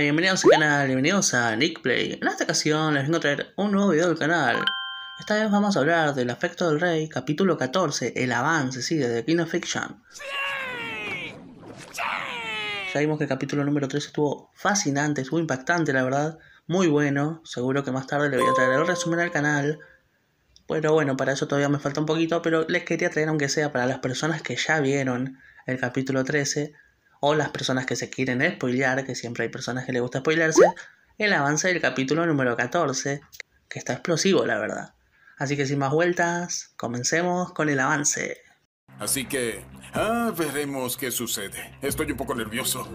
bienvenidos al canal, bienvenidos a Nick Play. En esta ocasión les vengo a traer un nuevo video del canal. Esta vez vamos a hablar del afecto del rey, capítulo 14, el avance, sí, de Kino Fiction. Ya vimos que el capítulo número 13 estuvo fascinante, estuvo impactante, la verdad. Muy bueno, seguro que más tarde le voy a traer el resumen al canal. Pero bueno, para eso todavía me falta un poquito, pero les quería traer aunque sea para las personas que ya vieron el capítulo 13 o las personas que se quieren spoilear, que siempre hay personas que les gusta spoilearse, el avance del capítulo número 14, que está explosivo, la verdad. Así que sin más vueltas, comencemos con el avance. Así que, ah, veremos qué sucede. Estoy un poco nervioso.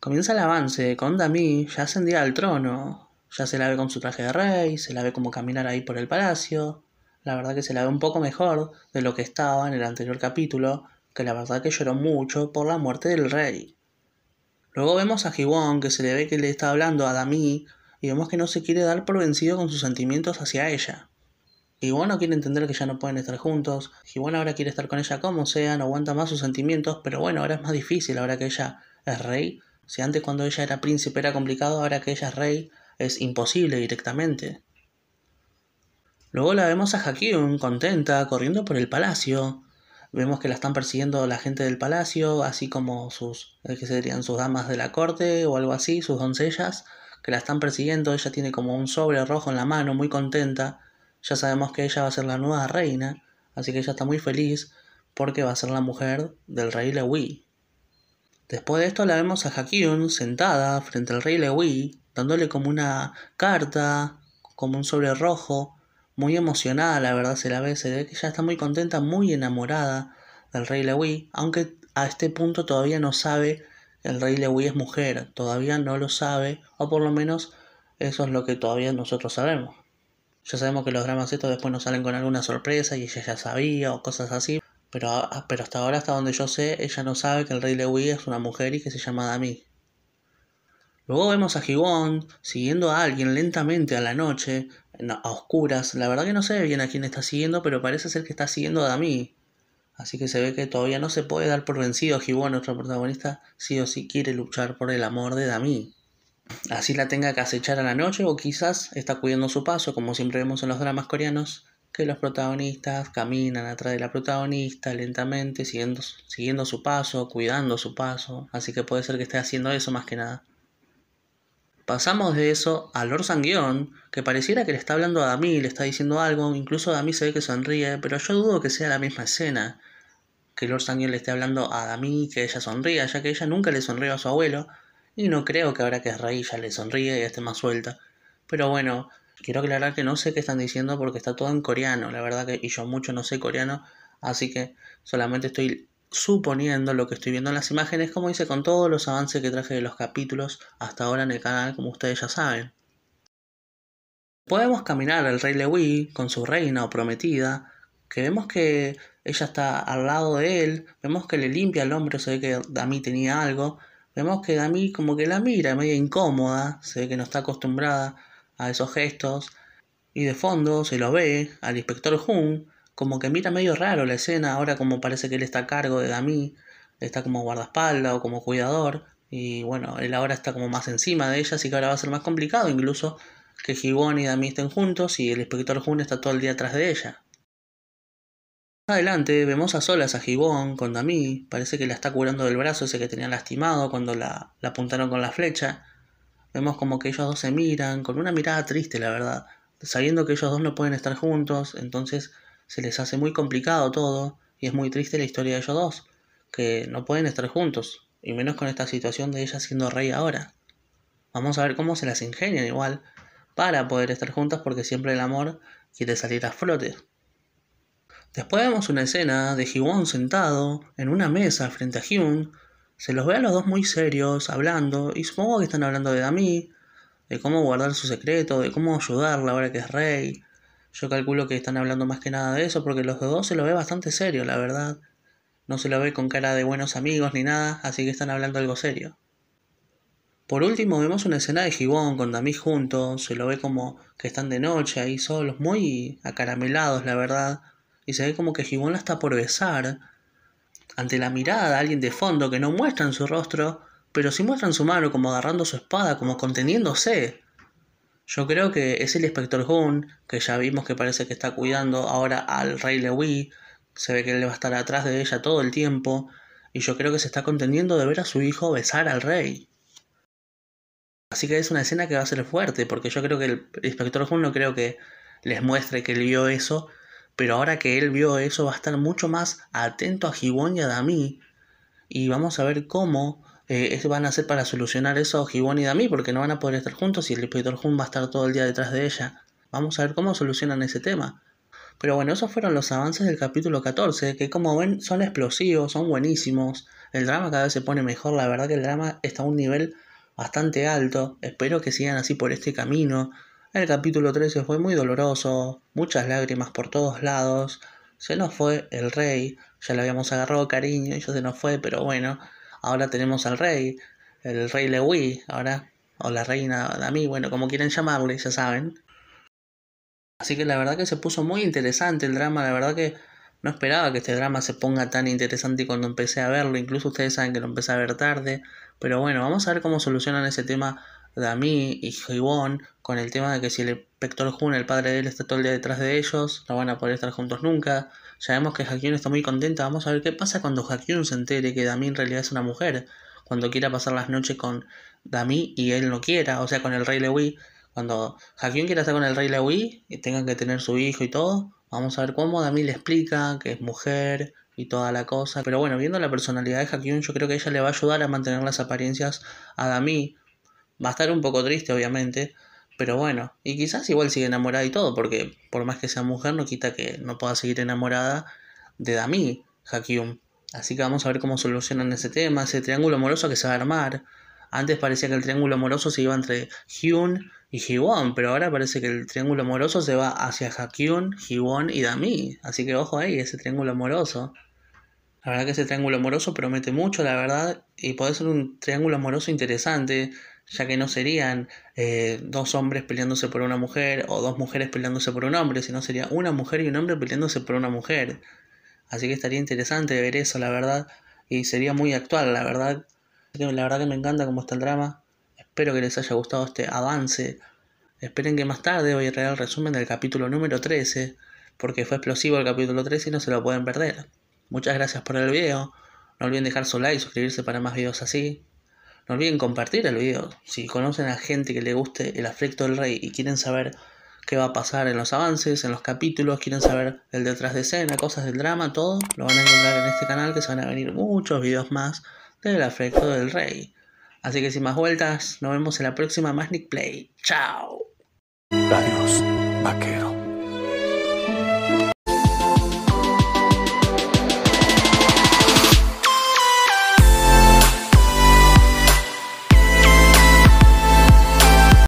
Comienza el avance con Dami, ya ascendida al trono. Ya se la ve con su traje de rey, se la ve como caminar ahí por el palacio. La verdad que se la ve un poco mejor de lo que estaba en el anterior capítulo, que la verdad que lloró mucho por la muerte del rey. Luego vemos a gibón que se le ve que le está hablando a Dami y vemos que no se quiere dar por vencido con sus sentimientos hacia ella. Gibbon no quiere entender que ya no pueden estar juntos, Gibbon ahora quiere estar con ella como sea, no aguanta más sus sentimientos, pero bueno, ahora es más difícil ahora que ella es rey. Si antes cuando ella era príncipe era complicado, ahora que ella es rey es imposible directamente. Luego la vemos a Hakim contenta, corriendo por el palacio, Vemos que la están persiguiendo la gente del palacio, así como sus, eh, que serían sus damas de la corte o algo así, sus doncellas, que la están persiguiendo. Ella tiene como un sobre rojo en la mano, muy contenta. Ya sabemos que ella va a ser la nueva reina, así que ella está muy feliz porque va a ser la mujer del rey Lewi. Después de esto la vemos a Hakyun sentada frente al rey Lewi, dándole como una carta, como un sobre rojo, muy emocionada, la verdad se la ve, se ve que ya está muy contenta, muy enamorada del rey Lewi, aunque a este punto todavía no sabe que el rey Lewi es mujer, todavía no lo sabe, o por lo menos eso es lo que todavía nosotros sabemos. Ya sabemos que los dramas estos después nos salen con alguna sorpresa y ella ya sabía o cosas así, pero, ah, pero hasta ahora, hasta donde yo sé, ella no sabe que el rey Lewi es una mujer y que se llama Dami. Luego vemos a Gigón siguiendo a alguien lentamente a la noche, a oscuras. La verdad que no sé bien a quién está siguiendo, pero parece ser que está siguiendo a Dami. Así que se ve que todavía no se puede dar por vencido. a Gibón, nuestro protagonista, si o si quiere luchar por el amor de Dami. Así la tenga que acechar a la noche o quizás está cuidando su paso, como siempre vemos en los dramas coreanos, que los protagonistas caminan atrás de la protagonista lentamente, siguiendo su paso, cuidando su paso. Así que puede ser que esté haciendo eso más que nada. Pasamos de eso a Lord Guión, que pareciera que le está hablando a Dami, le está diciendo algo, incluso Dami se ve que sonríe, pero yo dudo que sea la misma escena, que Lord Sanguión le esté hablando a Dami, que ella sonría, ya que ella nunca le sonrió a su abuelo, y no creo que ahora que es rey ya le sonríe y esté más suelta. Pero bueno, quiero aclarar que no sé qué están diciendo porque está todo en coreano, la verdad que y yo mucho no sé coreano, así que solamente estoy suponiendo lo que estoy viendo en las imágenes, como hice con todos los avances que traje de los capítulos hasta ahora en el canal, como ustedes ya saben. Podemos caminar al rey Lewi con su reina o prometida, que vemos que ella está al lado de él, vemos que le limpia el hombro, se ve que Dami tenía algo, vemos que Dami como que la mira media incómoda, se ve que no está acostumbrada a esos gestos, y de fondo se lo ve al inspector Hun como que mira medio raro la escena, ahora como parece que él está a cargo de Dami, está como guardaespaldas o como cuidador, y bueno, él ahora está como más encima de ella, así que ahora va a ser más complicado incluso que Gibón y Dami estén juntos y el Espectador Jun está todo el día atrás de ella. Adelante, vemos a solas a Gibón con Dami, parece que la está curando del brazo ese que tenía lastimado cuando la, la apuntaron con la flecha. Vemos como que ellos dos se miran, con una mirada triste la verdad, sabiendo que ellos dos no pueden estar juntos, entonces se les hace muy complicado todo y es muy triste la historia de ellos dos, que no pueden estar juntos, y menos con esta situación de ella siendo rey ahora. Vamos a ver cómo se las ingenian igual para poder estar juntas porque siempre el amor quiere salir a flote. Después vemos una escena de Hiwon sentado en una mesa frente a Hyun. Se los ve a los dos muy serios, hablando, y supongo que están hablando de Dami, de cómo guardar su secreto, de cómo ayudarla ahora que es rey, yo calculo que están hablando más que nada de eso porque los dos se lo ve bastante serio, la verdad. No se lo ve con cara de buenos amigos ni nada, así que están hablando algo serio. Por último vemos una escena de Gibón con Damis juntos, se lo ve como que están de noche ahí solos, muy acaramelados la verdad, y se ve como que Gibón la está por besar. Ante la mirada de alguien de fondo que no muestra en su rostro, pero sí en su mano como agarrando su espada, como conteniéndose. Yo creo que es el inspector Hun, que ya vimos que parece que está cuidando ahora al rey Lewi. se ve que él va a estar atrás de ella todo el tiempo, y yo creo que se está conteniendo de ver a su hijo besar al rey. Así que es una escena que va a ser fuerte, porque yo creo que el inspector Hun no creo que les muestre que él vio eso, pero ahora que él vio eso va a estar mucho más atento a He-Won y a Dami, y vamos a ver cómo eh, van a ser para solucionar eso Gibón y Dami, porque no van a poder estar juntos y el inspector Jun va a estar todo el día detrás de ella. Vamos a ver cómo solucionan ese tema. Pero bueno, esos fueron los avances del capítulo 14, que como ven son explosivos, son buenísimos. El drama cada vez se pone mejor, la verdad que el drama está a un nivel bastante alto. Espero que sigan así por este camino. El capítulo 13 fue muy doloroso, muchas lágrimas por todos lados. Se nos fue el rey, ya le habíamos agarrado cariño y ya se nos fue, pero bueno, ahora tenemos al rey, el rey Lewi, ahora, o la reina Dami, bueno, como quieren llamarle, ya saben. Así que la verdad que se puso muy interesante el drama, la verdad que no esperaba que este drama se ponga tan interesante cuando empecé a verlo, incluso ustedes saben que lo empecé a ver tarde, pero bueno, vamos a ver cómo solucionan ese tema Dami y Won, con el tema de que si el pector Jun, el padre de él, está todo el día detrás de ellos, no van a poder estar juntos nunca. Sabemos que Hakyun está muy contenta, vamos a ver qué pasa cuando Hakyun se entere que Dami en realidad es una mujer, cuando quiera pasar las noches con Dami y él no quiera, o sea, con el rey Lewi. Cuando Hakyun quiera estar con el rey Lewi y tengan que tener su hijo y todo, vamos a ver cómo Dami le explica que es mujer y toda la cosa. Pero bueno, viendo la personalidad de Hakyun, yo creo que ella le va a ayudar a mantener las apariencias a Dami. Va a estar un poco triste, obviamente, pero bueno, y quizás igual sigue enamorada y todo, porque por más que sea mujer no quita que no pueda seguir enamorada de Dami Hakyun. Así que vamos a ver cómo solucionan ese tema, ese triángulo amoroso que se va a armar. Antes parecía que el triángulo amoroso se iba entre Hyun y Hiwon, pero ahora parece que el triángulo amoroso se va hacia Hakyun, Hiwon y Dami. Así que ojo ahí, ese triángulo amoroso. La verdad que ese triángulo amoroso promete mucho, la verdad, y puede ser un triángulo amoroso interesante ya que no serían eh, dos hombres peleándose por una mujer o dos mujeres peleándose por un hombre, sino sería una mujer y un hombre peleándose por una mujer. Así que estaría interesante ver eso, la verdad, y sería muy actual, la verdad. La verdad que me encanta cómo está el drama. Espero que les haya gustado este avance. Esperen que más tarde voy a traer el resumen del capítulo número 13, porque fue explosivo el capítulo 13 y no se lo pueden perder. Muchas gracias por el video. No olviden dejar su like y suscribirse para más videos así. No olviden compartir el video. Si conocen a gente que le guste el afecto del rey y quieren saber qué va a pasar en los avances, en los capítulos, quieren saber el detrás de escena, cosas del drama, todo, lo van a encontrar en este canal que se van a venir muchos videos más del afecto del rey. Así que sin más vueltas, nos vemos en la próxima Nick Play. ¡Chao! Adiós, vaquero.